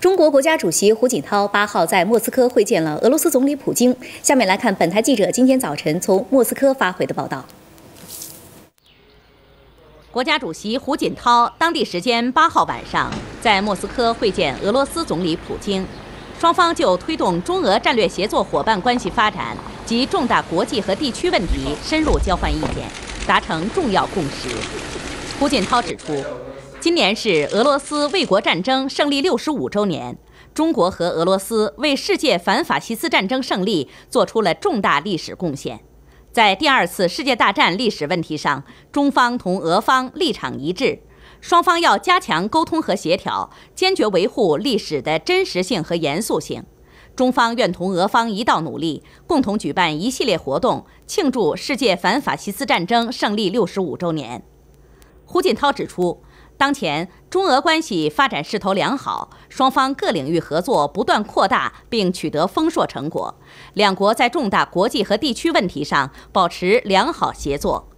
中国国家主席胡锦涛八号在莫斯科会见了俄罗斯总理普京。下面来看本台记者今天早晨从莫斯科发回的报道。国家主席胡锦涛当地时间八号晚上在莫斯科会见俄罗斯总理普京，双方就推动中俄战略协作伙伴关系发展及重大国际和地区问题深入交换意见，达成重要共识。胡锦涛指出。今年是俄罗斯卫国战争胜利六十五周年，中国和俄罗斯为世界反法西斯战争胜利做出了重大历史贡献。在第二次世界大战历史问题上，中方同俄方立场一致，双方要加强沟通和协调，坚决维护历史的真实性和严肃性。中方愿同俄方一道努力，共同举办一系列活动，庆祝世界反法西斯战争胜利六十五周年。胡锦涛指出。当前，中俄关系发展势头良好，双方各领域合作不断扩大，并取得丰硕成果。两国在重大国际和地区问题上保持良好协作。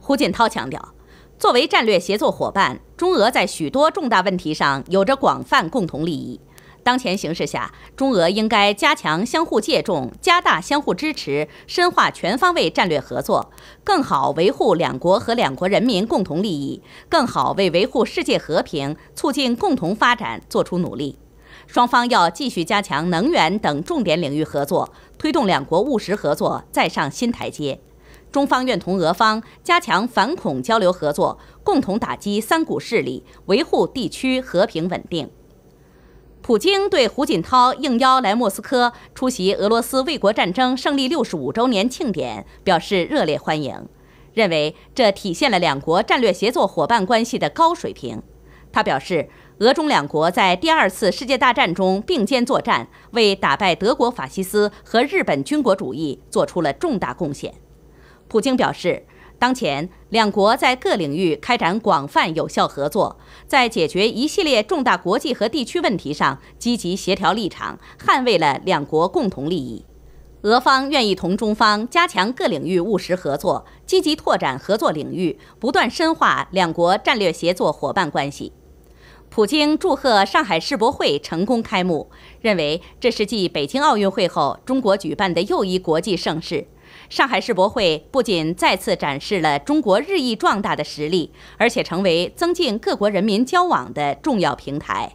胡锦涛强调，作为战略合作伙伴，中俄在许多重大问题上有着广泛共同利益。当前形势下，中俄应该加强相互借重，加大相互支持，深化全方位战略合作，更好维护两国和两国人民共同利益，更好为维护世界和平、促进共同发展作出努力。双方要继续加强能源等重点领域合作，推动两国务实合作再上新台阶。中方愿同俄方加强反恐交流合作，共同打击三股势力，维护地区和平稳定。普京对胡锦涛应邀来莫斯科出席俄罗斯卫国战争胜利六十五周年庆典表示热烈欢迎，认为这体现了两国战略协作伙伴关系的高水平。他表示，俄中两国在第二次世界大战中并肩作战，为打败德国法西斯和日本军国主义做出了重大贡献。普京表示。当前，两国在各领域开展广泛有效合作，在解决一系列重大国际和地区问题上积极协调立场，捍卫了两国共同利益。俄方愿意同中方加强各领域务实合作，积极拓展合作领域，不断深化两国战略协作伙伴关系。普京祝贺上海世博会成功开幕，认为这是继北京奥运会后中国举办的又一国际盛事。上海世博会不仅再次展示了中国日益壮大的实力，而且成为增进各国人民交往的重要平台。